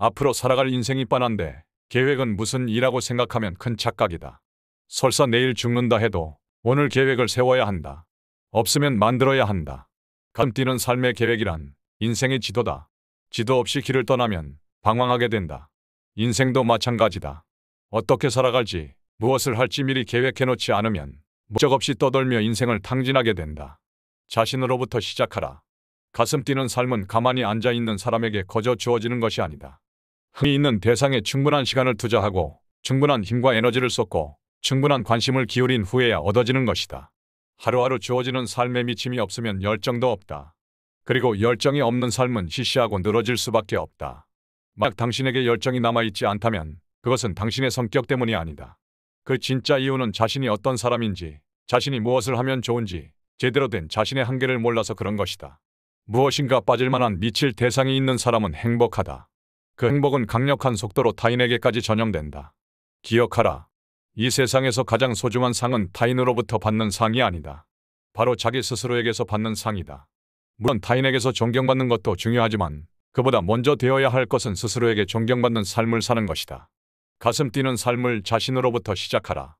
앞으로 살아갈 인생이 뻔한데 계획은 무슨 이라고 생각하면 큰 착각이다. 설사 내일 죽는다 해도 오늘 계획을 세워야 한다. 없으면 만들어야 한다. 감뛰는 삶의 계획이란 인생의 지도다. 지도 없이 길을 떠나면 방황하게 된다. 인생도 마찬가지다. 어떻게 살아갈지 무엇을 할지 미리 계획해놓지 않으면 무적 없이 떠돌며 인생을 탕진하게 된다. 자신으로부터 시작하라. 가슴 뛰는 삶은 가만히 앉아있는 사람에게 거저 주어지는 것이 아니다. 흥이 있는 대상에 충분한 시간을 투자하고 충분한 힘과 에너지를 쏟고 충분한 관심을 기울인 후에야 얻어지는 것이다. 하루하루 주어지는 삶에 미침이 없으면 열정도 없다. 그리고 열정이 없는 삶은 시시하고 늘어질 수밖에 없다. 막 당신에게 열정이 남아있지 않다면 그것은 당신의 성격 때문이 아니다. 그 진짜 이유는 자신이 어떤 사람인지 자신이 무엇을 하면 좋은지 제대로 된 자신의 한계를 몰라서 그런 것이다. 무엇인가 빠질 만한 미칠 대상이 있는 사람은 행복하다. 그 행복은 강력한 속도로 타인에게까지 전염된다. 기억하라. 이 세상에서 가장 소중한 상은 타인으로부터 받는 상이 아니다. 바로 자기 스스로에게서 받는 상이다. 물론 타인에게서 존경받는 것도 중요하지만 그보다 먼저 되어야 할 것은 스스로에게 존경받는 삶을 사는 것이다. 가슴 뛰는 삶을 자신으로부터 시작하라.